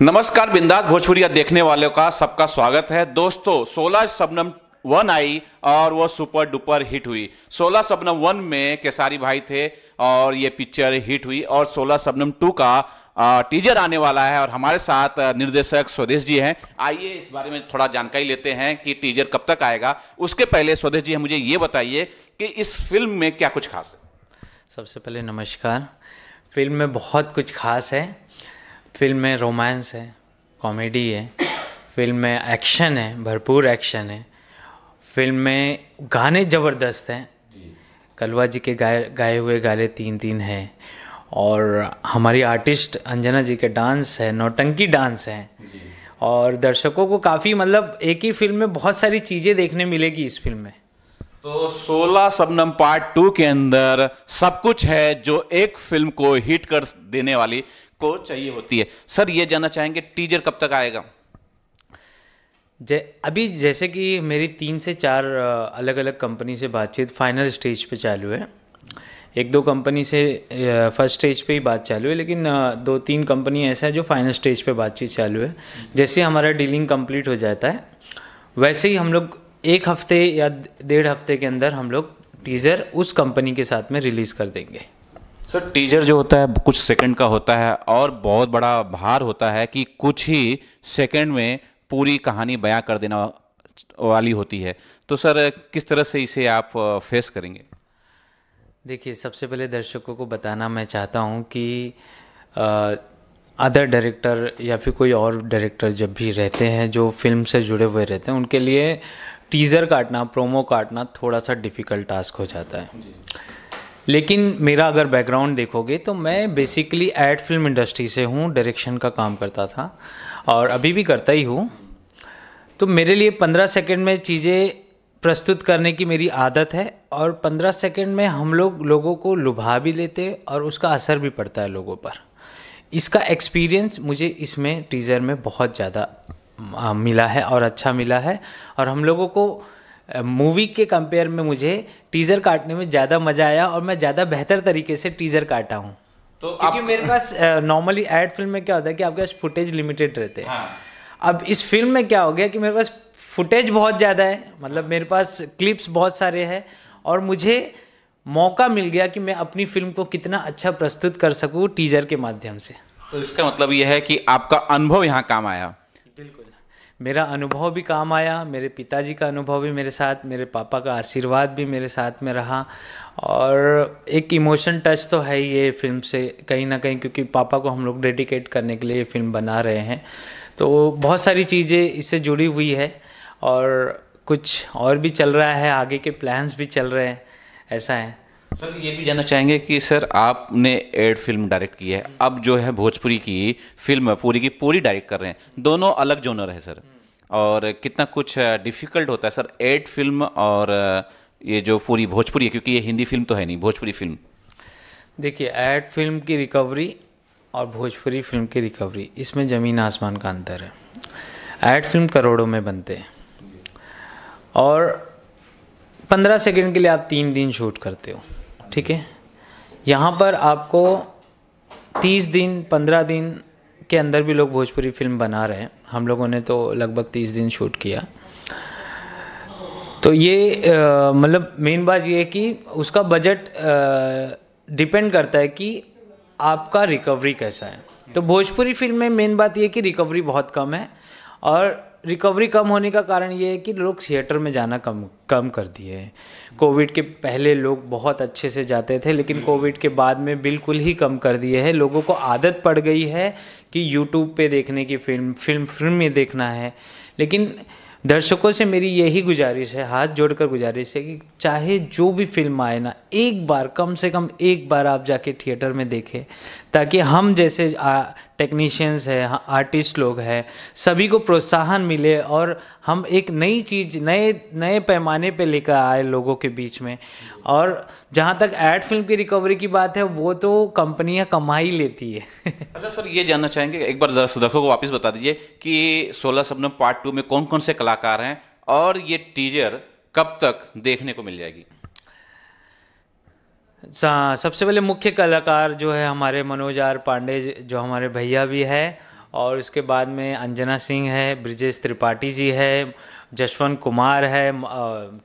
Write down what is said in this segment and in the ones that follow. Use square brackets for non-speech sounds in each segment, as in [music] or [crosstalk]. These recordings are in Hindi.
नमस्कार बिंदास भोजपुरिया देखने वालों का सबका स्वागत है दोस्तों 16 शबनम वन आई और वो सुपर डुपर हिट हुई 16 शबनम वन में केसारी भाई थे और ये पिक्चर हिट हुई और 16 शबनम टू का टीजर आने वाला है और हमारे साथ निर्देशक स्वदेश जी हैं आइए इस बारे में थोड़ा जानकारी लेते हैं कि टीजर कब तक आएगा उसके पहले स्वदेश जी मुझे ये बताइए कि इस फिल्म में क्या कुछ खास है सबसे पहले नमस्कार फिल्म में बहुत कुछ खास है फिल्म में रोमांस है कॉमेडी है फिल्म में एक्शन है भरपूर एक्शन है फिल्म में गाने ज़बरदस्त हैं कलवा जी के गाए गाए हुए गाने तीन तीन हैं और हमारी आर्टिस्ट अंजना जी के डांस है नौटंकी डांस है और दर्शकों को काफ़ी मतलब एक ही फिल्म में बहुत सारी चीज़ें देखने मिलेगी इस फिल्म में तो 16 सबनम पार्ट टू के अंदर सब कुछ है जो एक फिल्म को हिट कर देने वाली को चाहिए होती है सर ये जानना चाहेंगे टीजर कब तक आएगा जै अभी जैसे कि मेरी तीन से चार अलग अलग कंपनी से बातचीत फाइनल स्टेज पे चालू है एक दो कंपनी से फर्स्ट स्टेज पे ही बात चालू है लेकिन दो तीन कंपनी ऐसा है जो फाइनल स्टेज पे बातचीत चालू है जैसे हमारा डीलिंग कंप्लीट हो जाता है वैसे ही हम लोग एक हफ्ते या डेढ़ हफ्ते के अंदर हम लोग टीज़र उस कंपनी के साथ में रिलीज़ कर देंगे सर टीजर जो होता है कुछ सेकंड का होता है और बहुत बड़ा भार होता है कि कुछ ही सेकंड में पूरी कहानी बयां कर देना वाली होती है तो सर किस तरह से इसे आप फेस करेंगे देखिए सबसे पहले दर्शकों को बताना मैं चाहता हूँ कि अदर डायरेक्टर या फिर कोई और डायरेक्टर जब भी रहते हैं जो फिल्म से जुड़े हुए रहते हैं उनके लिए टीज़र काटना प्रोमो काटना थोड़ा सा डिफ़िकल्ट टास्क हो जाता है लेकिन मेरा अगर बैकग्राउंड देखोगे तो मैं बेसिकली एड फिल्म इंडस्ट्री से हूँ डायरेक्शन का काम करता था और अभी भी करता ही हूँ तो मेरे लिए पंद्रह सेकेंड में चीज़ें प्रस्तुत करने की मेरी आदत है और पंद्रह सेकेंड में हम लोग लोगों को लुभा भी लेते और उसका असर भी पड़ता है लोगों पर इसका एक्सपीरियंस मुझे इसमें टीज़र में बहुत ज़्यादा मिला है और अच्छा मिला है और हम लोगों को मूवी के कंपेयर में मुझे टीजर काटने में ज़्यादा मज़ा आया और मैं ज़्यादा बेहतर तरीके से टीजर काटा हूँ तो क्योंकि आप... मेरे पास नॉर्मली एड फिल्म में क्या होता है कि आपके पास फुटेज लिमिटेड रहते हैं हाँ। अब इस फिल्म में क्या हो गया कि मेरे पास फुटेज बहुत ज़्यादा है मतलब मेरे पास क्लिप्स बहुत सारे हैं और मुझे मौका मिल गया कि मैं अपनी फिल्म को कितना अच्छा प्रस्तुत कर सकूँ टीजर के माध्यम से तो इसका मतलब यह है कि आपका अनुभव यहाँ काम आया बिल्कुल मेरा अनुभव भी काम आया मेरे पिताजी का अनुभव भी मेरे साथ मेरे पापा का आशीर्वाद भी मेरे साथ में रहा और एक इमोशन टच तो है ये फिल्म से कहीं ना कहीं क्योंकि पापा को हम लोग डेडिकेट करने के लिए ये फिल्म बना रहे हैं तो बहुत सारी चीज़ें इससे जुड़ी हुई है और कुछ और भी चल रहा है आगे के प्लान्स भी चल रहे हैं ऐसा है सर ये भी जानना चाहेंगे कि सर आपने एड फिल्म डायरेक्ट की है अब जो है भोजपुरी की फिल्म पूरी की पूरी डायरेक्ट कर रहे हैं दोनों अलग जोनर है सर और कितना कुछ डिफ़िकल्ट होता है सर एड फिल्म और ये जो पूरी भोजपुरी है क्योंकि ये हिंदी फिल्म तो है नहीं भोजपुरी फिल्म देखिए एड फिल्म की रिकवरी और भोजपुरी फिल्म की रिकवरी इसमें ज़मीन आसमान का अंतर है एड फिल्म करोड़ों में बनते हैं और पंद्रह सेकेंड के लिए आप तीन दिन शूट करते हो ठीक है यहाँ पर आपको तीस दिन पंद्रह दिन के अंदर भी लोग भोजपुरी फिल्म बना रहे हैं हम लोगों ने तो लगभग तीस दिन शूट किया तो ये मतलब मेन बात ये है कि उसका बजट डिपेंड करता है कि आपका रिकवरी कैसा है तो भोजपुरी फिल्म में मेन बात ये कि रिकवरी बहुत कम है और रिकवरी कम होने का कारण ये है कि लोग थिएटर में जाना कम कम कर दिए हैं कोविड के पहले लोग बहुत अच्छे से जाते थे लेकिन कोविड के बाद में बिल्कुल ही कम कर दिए हैं लोगों को आदत पड़ गई है कि यूट्यूब पे देखने की फिल्म फिल्म फिल्म में देखना है लेकिन दर्शकों से मेरी यही गुजारिश है हाथ जोड़कर गुजारिश है कि चाहे जो भी फिल्म आए ना एक बार कम से कम एक बार आप जाके थिएटर में देखें ताकि हम जैसे टेक्नीशियंस है आर्टिस्ट लोग हैं सभी को प्रोत्साहन मिले और हम एक नई चीज़ नए नए पैमाने पे लेकर आए लोगों के बीच में और जहाँ तक एड फिल्म की रिकवरी की बात है वो तो कंपनियाँ कमा ही लेती है [laughs] अच्छा सर ये जानना चाहेंगे एक बार दर्शकों को वापस बता दीजिए कि सोलह सपनम पार्ट टू में कौन कौन से कलाकार हैं और ये टीजर कब तक देखने को मिल जाएगी सबसे पहले मुख्य कलाकार जो है हमारे मनोज आर पांडे जो हमारे भैया भी है और उसके बाद में अंजना सिंह है ब्रिजेश त्रिपाठी जी है जशवंत कुमार है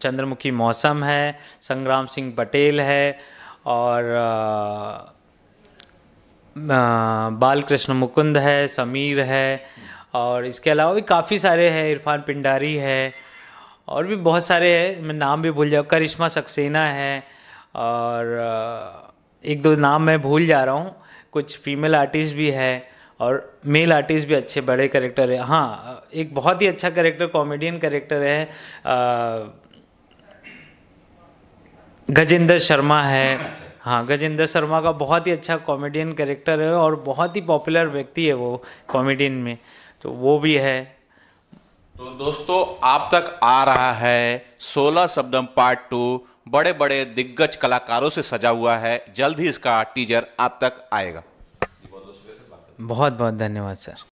चंद्रमुखी मौसम है संग्राम सिंह पटेल है और बाल कृष्ण मुकुंद है समीर है और इसके अलावा भी काफ़ी सारे हैं इरफान पिंडारी है और भी बहुत सारे हैं मैं नाम भी भूल जाऊँ करिश्मा सक्सेना है और एक दो नाम मैं भूल जा रहा हूँ कुछ फीमेल आर्टिस्ट भी है और मेल आर्टिस्ट भी अच्छे बड़े करेक्टर है हाँ एक बहुत ही अच्छा करेक्टर कॉमेडियन करेक्टर है गजेंद्र शर्मा है हाँ गजेंद्र शर्मा का बहुत ही अच्छा कॉमेडियन करेक्टर है और बहुत ही पॉपुलर व्यक्ति है वो कॉमेडियन में तो वो भी है तो दोस्तों आप तक आ रहा है 16 शब्दम पार्ट टू बड़े बड़े दिग्गज कलाकारों से सजा हुआ है जल्द ही इसका टीजर आप तक आएगा बहुत बहुत धन्यवाद सर